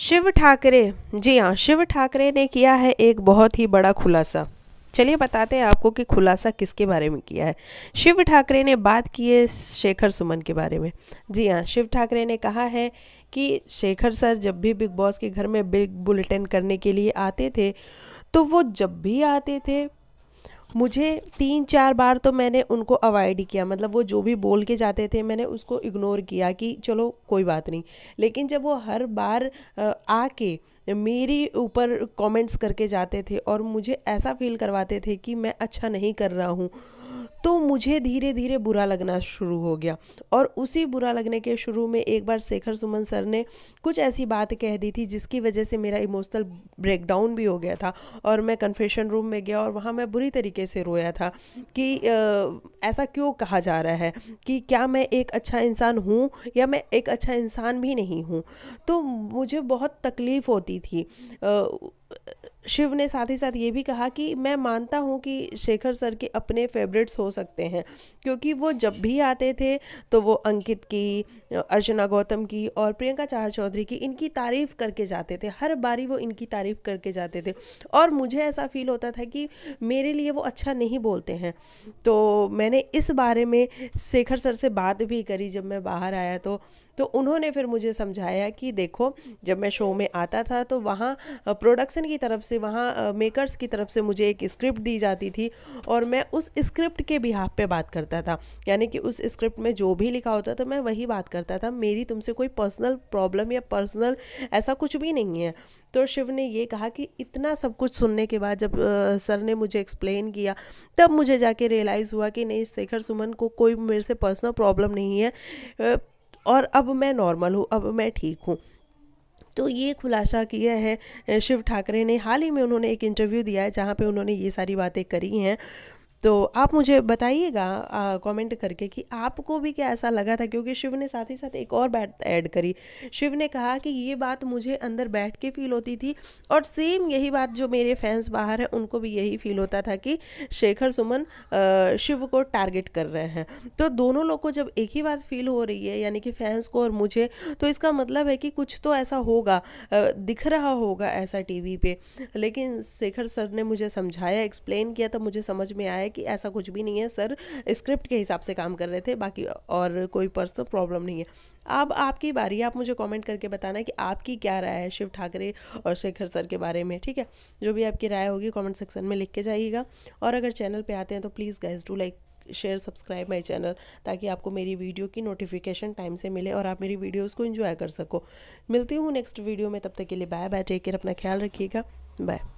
शिव ठाकरे जी हाँ शिव ठाकरे ने किया है एक बहुत ही बड़ा खुलासा चलिए बताते हैं आपको कि खुलासा किसके बारे में किया है शिव ठाकरे ने बात की है शेखर सुमन के बारे में जी हाँ शिव ठाकरे ने कहा है कि शेखर सर जब भी बिग बॉस के घर में बिग बुलेटिन करने के लिए आते थे तो वो जब भी आते थे मुझे तीन चार बार तो मैंने उनको अवॉइड ही किया मतलब वो जो भी बोल के जाते थे मैंने उसको इग्नोर किया कि चलो कोई बात नहीं लेकिन जब वो हर बार आके मेरी ऊपर कमेंट्स करके जाते थे और मुझे ऐसा फील करवाते थे कि मैं अच्छा नहीं कर रहा हूँ तो मुझे धीरे धीरे बुरा लगना शुरू हो गया और उसी बुरा लगने के शुरू में एक बार शेखर सुमन सर ने कुछ ऐसी बात कह दी थी जिसकी वजह से मेरा इमोशनल ब्रेकडाउन भी हो गया था और मैं कन्फेशन रूम में गया और वहाँ मैं बुरी तरीके से रोया था कि आ, ऐसा क्यों कहा जा रहा है कि क्या मैं एक अच्छा इंसान हूँ या मैं एक अच्छा इंसान भी नहीं हूँ तो मुझे बहुत तकलीफ़ होती थी आ, शिव ने साथ ही साथ ये भी कहा कि मैं मानता हूँ कि शेखर सर के अपने फेवरेट्स हो सकते हैं क्योंकि वो जब भी आते थे तो वो अंकित की अर्चना गौतम की और प्रियंका चाहर चौधरी की इनकी तारीफ़ करके जाते थे हर बारी वो इनकी तारीफ़ करके जाते थे और मुझे ऐसा फील होता था कि मेरे लिए वो अच्छा नहीं बोलते हैं तो मैंने इस बारे में शेखर सर से बात भी करी जब मैं बाहर आया तो तो उन्होंने फिर मुझे समझाया कि देखो जब मैं शो में आता था तो वहाँ प्रोडक्ट्स प्रोडक्शन की तरफ से वहाँ मेकर्स की तरफ से मुझे एक स्क्रिप्ट दी जाती थी और मैं उस स्क्रिप्ट के बिहाफ पे बात करता था यानी कि उस स्क्रिप्ट में जो भी लिखा होता था मैं वही बात करता था मेरी तुमसे कोई पर्सनल प्रॉब्लम या पर्सनल ऐसा कुछ भी नहीं है तो शिव ने ये कहा कि इतना सब कुछ सुनने के बाद जब आ, सर ने मुझे एक्सप्लेन किया तब मुझे जाके रियलाइज़ हुआ कि नहीं शेखर सुमन को कोई मेरे से पर्सनल प्रॉब्लम नहीं है और अब मैं नॉर्मल हूँ अब मैं ठीक हूँ तो ये खुलासा किया है शिव ठाकरे ने हाल ही में उन्होंने एक इंटरव्यू दिया है जहाँ पर उन्होंने ये सारी बातें करी हैं तो आप मुझे बताइएगा कमेंट करके कि आपको भी क्या ऐसा लगा था क्योंकि शिव ने साथ ही साथ एक और बात ऐड करी शिव ने कहा कि ये बात मुझे अंदर बैठ के फील होती थी और सेम यही बात जो मेरे फैंस बाहर हैं उनको भी यही फील होता था कि शेखर सुमन शिव को टारगेट कर रहे हैं तो दोनों लोग को जब एक ही बात फील हो रही है यानी कि फैंस को और मुझे तो इसका मतलब है कि कुछ तो ऐसा होगा दिख रहा होगा ऐसा टी वी लेकिन शेखर सर ने मुझे समझाया एक्सप्लेन किया तब मुझे समझ में आया बताया कि ऐसा कुछ भी नहीं है सर स्क्रिप्ट के हिसाब से काम कर रहे थे बाकी और कोई पर्सनल प्रॉब्लम नहीं है अब आपकी बारी आप मुझे कमेंट करके बताना कि आपकी क्या राय है शिव ठाकरे और शेखर सर के बारे में ठीक है जो भी आपकी राय होगी कमेंट सेक्शन में लिख के जाइएगा और अगर चैनल पे आते हैं तो please guys do like share subscribe my channel ताकि आपको मेरी वीडियो की नोटिफिकेशन टाइम से मिले और आप मेरी वीडियोज़ को इन्जॉय कर सको मिलती हूँ नेक्स्ट वीडियो में तब तक के लिए बाय बाय टेक केयर अपना ख्याल रखिएगा बाय